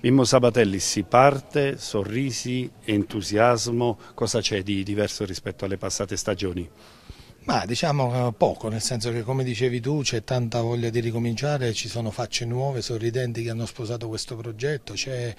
Mimmo Sabatelli, si parte, sorrisi, entusiasmo, cosa c'è di diverso rispetto alle passate stagioni? Ma diciamo eh, poco, nel senso che come dicevi tu c'è tanta voglia di ricominciare, ci sono facce nuove, sorridenti che hanno sposato questo progetto, c'è,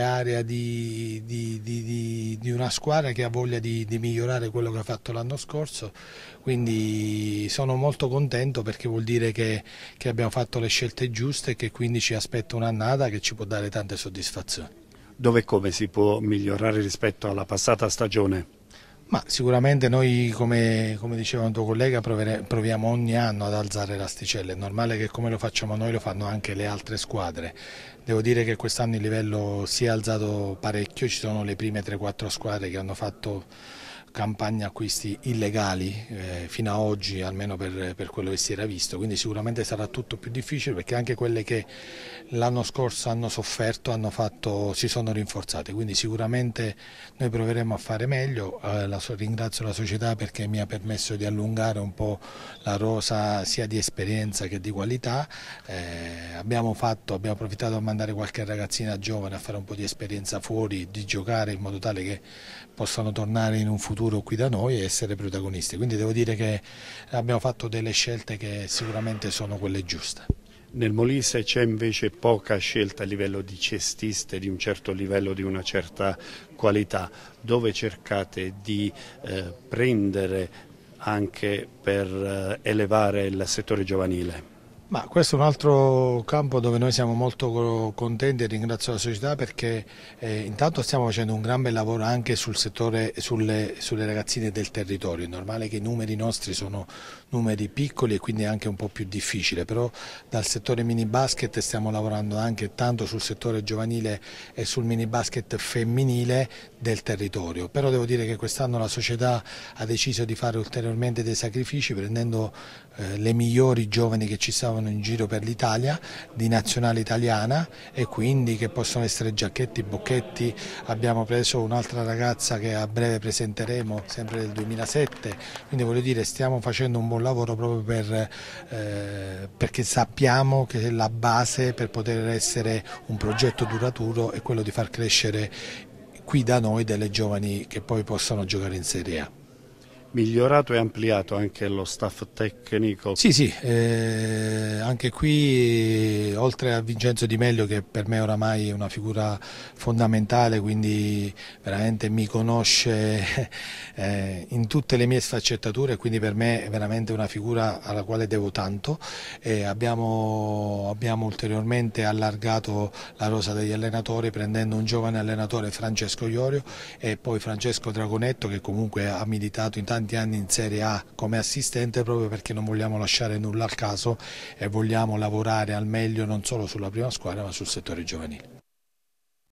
area di, di, di, di, una squadra che ha voglia di, migliorare quello che ha fatto l'anno scorso, quindi sono molto contento perché vuol dire che, che abbiamo fatto le scelte giuste e che quindi ci aspetta un'annata che ci può dare tante soddisfazioni. Dove e come si può migliorare rispetto alla passata stagione? Ma sicuramente noi, come, come diceva un tuo collega, provere, proviamo ogni anno ad alzare l'asticella. È normale che come lo facciamo noi lo fanno anche le altre squadre. Devo dire che quest'anno il livello si è alzato parecchio, ci sono le prime 3-4 squadre che hanno fatto campagne acquisti illegali eh, fino a oggi, almeno per, per, quello che si era visto, quindi sicuramente sarà tutto più difficile perché anche quelle che l'anno scorso hanno sofferto hanno fatto, si sono rinforzate, quindi sicuramente noi proveremo a fare meglio, eh, la, ringrazio la società perché mi ha permesso di allungare un po' la rosa sia di esperienza che di qualità, eh, abbiamo, fatto, abbiamo approfittato a mandare qualche ragazzina giovane a fare un po' di esperienza fuori, di giocare in modo tale che possano tornare in un futuro futuro qui da noi e essere protagonisti. Quindi devo dire che abbiamo fatto delle scelte che sicuramente sono quelle giuste. Nel Molise c'è invece poca scelta a livello di cestiste, di un certo livello, di una certa qualità, dove cercate di eh, prendere anche per eh, elevare il settore giovanile? Ma questo è un altro campo dove noi siamo molto contenti e ringrazio la società perché eh, intanto stiamo facendo un gran bel lavoro anche sul settore, sulle, sulle, ragazzine del territorio. È normale che i numeri nostri sono numeri piccoli e quindi è anche un po' più difficile, però dal settore mini basket stiamo lavorando anche tanto sul settore giovanile e sul mini basket femminile del territorio. Però devo dire che quest'anno la società ha deciso di fare ulteriormente dei sacrifici prendendo eh, le migliori giovani che ci stavano sono in giro per l'Italia di nazionale italiana e quindi che possono essere giacchetti, bocchetti, abbiamo preso un'altra ragazza che a breve presenteremo, sempre del 2007, quindi voglio dire stiamo facendo un buon lavoro proprio per, eh, perché sappiamo che la base per poter essere un progetto duraturo è quello di far crescere qui da noi delle giovani che poi possano giocare in Serie A migliorato e ampliato anche lo staff tecnico. Sì, sì, eh, anche qui oltre a Vincenzo Di Meglio che per me oramai è una figura fondamentale, quindi veramente mi conosce eh, in tutte le mie sfaccettature, quindi per me è veramente una figura alla quale devo tanto. Eh, abbiamo, abbiamo ulteriormente allargato la rosa degli allenatori prendendo un giovane allenatore Francesco Iorio e poi Francesco Dragonetto che comunque ha militato in tanti tanti anni in Serie A come assistente proprio perché non vogliamo lasciare nulla al caso e vogliamo lavorare al meglio non solo sulla prima squadra ma sul settore giovanile.